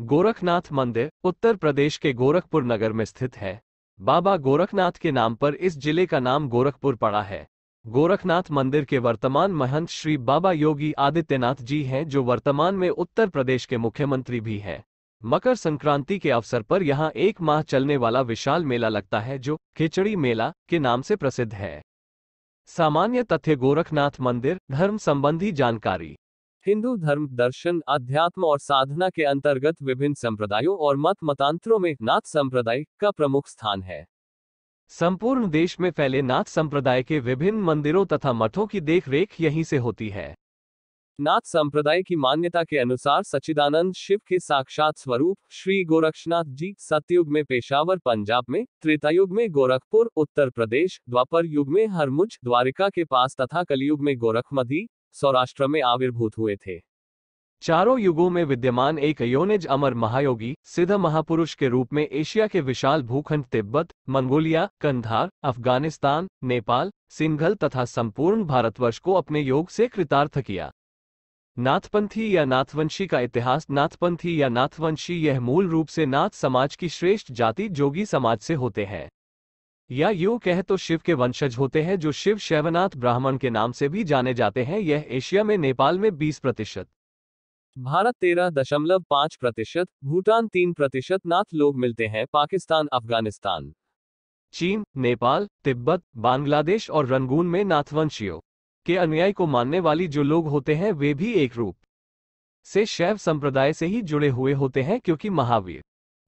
गोरखनाथ मंदिर उत्तर प्रदेश के गोरखपुर नगर में स्थित है बाबा गोरखनाथ के नाम पर इस जिले का नाम गोरखपुर पड़ा है गोरखनाथ मंदिर के वर्तमान महंत श्री बाबा योगी आदित्यनाथ जी हैं जो वर्तमान में उत्तर प्रदेश के मुख्यमंत्री भी हैं मकर संक्रांति के अवसर पर यहाँ एक माह चलने वाला विशाल मेला लगता है जो खिचड़ी मेला के नाम से प्रसिद्ध है सामान्य तथ्य गोरखनाथ मंदिर धर्म संबंधी जानकारी हिंदू धर्म दर्शन अध्यात्म और साधना के अंतर्गत विभिन्न संप्रदायों और मत मतांतरों में नाथ संप्रदाय का प्रमुख स्थान है संपूर्ण देश में फैले नाथ संप्रदाय के विभिन्न मंदिरों तथा मठों की देखरेख यहीं से होती है नाथ संप्रदाय की मान्यता के अनुसार सचिदानंद शिव के साक्षात स्वरूप श्री गोरक्षनाथ जी सत्युग में पेशावर पंजाब में त्रेतायुग में गोरखपुर उत्तर प्रदेश द्वापर युग में हरमुज द्वारिका के पास तथा कलयुग में गोरखमधी सौराष्ट्र में आविर्भूत हुए थे चारों युगों में विद्यमान एक योनिज अमर महायोगी सिद्ध महापुरुष के रूप में एशिया के विशाल भूखंड तिब्बत मंगोलिया कंधार अफगानिस्तान नेपाल सिंघल तथा संपूर्ण भारतवर्ष को अपने योग से कृतार्थ किया नाथपंथी या नाथवंशी का इतिहास नाथपंथी या नाथवंशी यह मूल रूप से नाथ समाज की श्रेष्ठ जाति जोगी समाज से होते हैं या यू कह तो शिव के वंशज होते हैं जो शिव शैवनाथ ब्राह्मण के नाम से भी जाने जाते हैं यह एशिया में नेपाल में 20 प्रतिशत भारत तेरह दशमलव पांच प्रतिशत भूटान तीन प्रतिशत नाथ लोग मिलते हैं पाकिस्तान अफगानिस्तान चीन नेपाल तिब्बत बांग्लादेश और रंगून में नाथवंशियों के अनुयायी को मानने वाली जो लोग होते हैं वे भी एक रूप से शैव संप्रदाय से ही जुड़े हुए होते हैं क्योंकि महावीर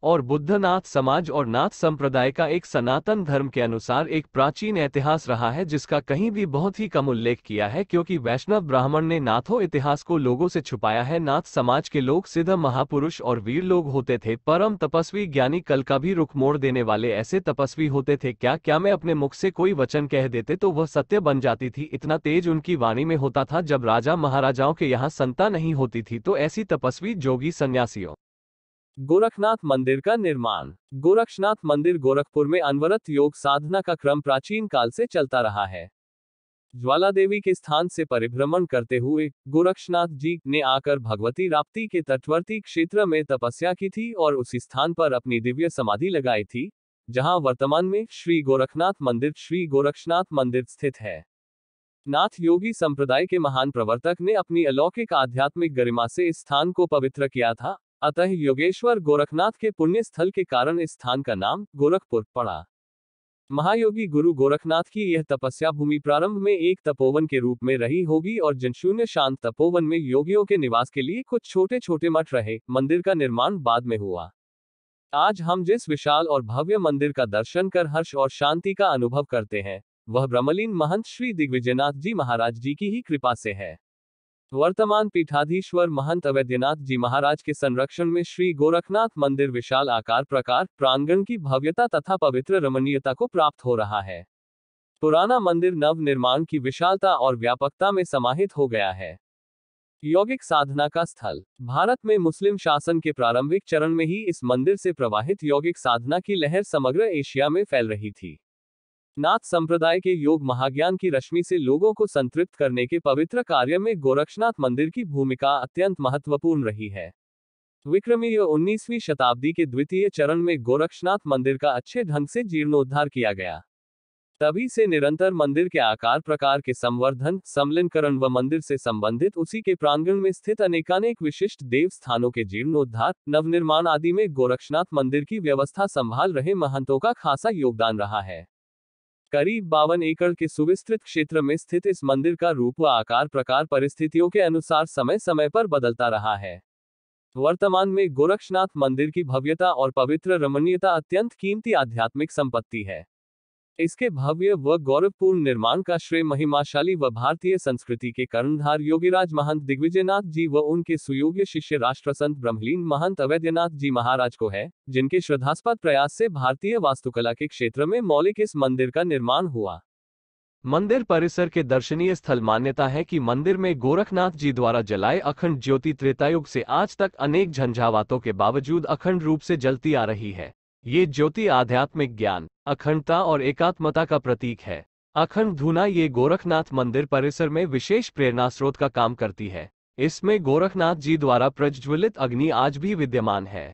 और बुद्धनाथ समाज और नाथ संप्रदाय का एक सनातन धर्म के अनुसार एक प्राचीन इतिहास रहा है जिसका कहीं भी बहुत ही कम उल्लेख किया है क्योंकि वैष्णव ब्राह्मण ने नाथों इतिहास को लोगों से छुपाया है नाथ समाज के लोग सिद्ध महापुरुष और वीर लोग होते थे परम तपस्वी ज्ञानी कल का भी रुख मोड़ देने वाले ऐसे तपस्वी होते थे क्या क्या मैं अपने मुख से कोई वचन कह देते तो वह सत्य बन जाती थी इतना तेज उनकी वाणी में होता था जब राजा महाराजाओं के यहाँ संता नहीं होती थी तो ऐसी तपस्वी जोगी सन्यासियों गोरखनाथ मंदिर का निर्माण गोरक्षनाथ मंदिर गोरखपुर में अनवरत योग साधना का क्रम प्राचीन काल से चलता रहा है ज्वाला देवी के स्थान से परिभ्रमण करते हुए गोरक्षनाथ जी ने आकर भगवती राप्ती के तटवर्ती क्षेत्र में तपस्या की थी और उसी स्थान पर अपनी दिव्य समाधि लगाई थी जहां वर्तमान में श्री गोरखनाथ मंदिर श्री गोरक्षनाथ मंदिर स्थित है नाथ योगी संप्रदाय के महान प्रवर्तक ने अपनी अलौकिक आध्यात्मिक गरिमा से इस स्थान को पवित्र किया था अतः योगेश्वर गोरखनाथ के पुण्य स्थल के कारण इस स्थान का नाम गोरखपुर पड़ा महायोगी गुरु गोरखनाथ की यह तपस्या भूमि प्रारंभ में एक तपोवन के रूप में रही होगी और जनशून्य शांत तपोवन में योगियों के निवास के लिए कुछ छोटे छोटे मठ रहे मंदिर का निर्माण बाद में हुआ आज हम जिस विशाल और भव्य मंदिर का दर्शन कर हर्ष और शांति का अनुभव करते हैं वह ब्रह्मलीन महंत श्री दिग्विजयनाथ जी महाराज जी की ही कृपा से है वर्तमान पीठाधीश्वर महंत अवैद्यनाथ जी महाराज के संरक्षण में श्री गोरखनाथ मंदिर विशाल आकार प्रकार प्रांगण की भव्यता तथा पवित्र रमणीयता को प्राप्त हो रहा है पुराना मंदिर नव निर्माण की विशालता और व्यापकता में समाहित हो गया है यौगिक साधना का स्थल भारत में मुस्लिम शासन के प्रारंभिक चरण में ही इस मंदिर से प्रवाहित यौगिक साधना की लहर समग्र एशिया में फैल रही थी नाथ संप्रदाय के योग महाज्ञान की रश्मि से लोगों को संतृप्त करने के पवित्र कार्य में गोरक्षनाथ मंदिर की भूमिका अत्यंत महत्वपूर्ण रही है विक्रमीय 19वीं शताब्दी के द्वितीय चरण में गोरक्षनाथ मंदिर का अच्छे ढंग से जीर्णोद्धार किया गया तभी से निरंतर मंदिर के आकार प्रकार के संवर्धन समलिनकरण व मंदिर से संबंधित उसी के प्रांगण में स्थित अनेकानेक विशिष्ट देव स्थानों के जीर्णोद्धार नवनिर्माण आदि में गोरक्षनाथ मंदिर की व्यवस्था संभाल रहे महंतों का खासा योगदान रहा है करीब बावन एकड़ के सुविस्तृत क्षेत्र में स्थित इस मंदिर का रूप व आकार प्रकार परिस्थितियों के अनुसार समय समय पर बदलता रहा है वर्तमान में गोरक्षनाथ मंदिर की भव्यता और पवित्र रमणीयता अत्यंत कीमती आध्यात्मिक संपत्ति है इसके भव्य व गौरवपूर्ण निर्माण का श्रेय महिमाशाली व भारतीय संस्कृति के कर्णधार योगीराज महंत दिग्विजयनाथ जी व उनके सुयोग्य शिष्य राष्ट्रसंत ब्रह्मलीन महंत अवैधनाथ जी महाराज को है जिनके श्रद्धास्पद प्रयास से भारतीय वास्तुकला के क्षेत्र में मौलिक इस मंदिर का निर्माण हुआ मंदिर परिसर के दर्शनीय स्थल मान्यता है कि मंदिर में गोरखनाथ जी द्वारा जलाए अखंड ज्योति त्रेतायुग से आज तक अनेक झंझावातों के बावजूद अखंड रूप से जलती आ रही है ये ज्योति आध्यात्मिक ज्ञान अखंडता और एकात्मता का प्रतीक है अखंड धुना ये गोरखनाथ मंदिर परिसर में विशेष प्रेरणा स्रोत का काम करती है इसमें गोरखनाथ जी द्वारा प्रज्वलित अग्नि आज भी विद्यमान है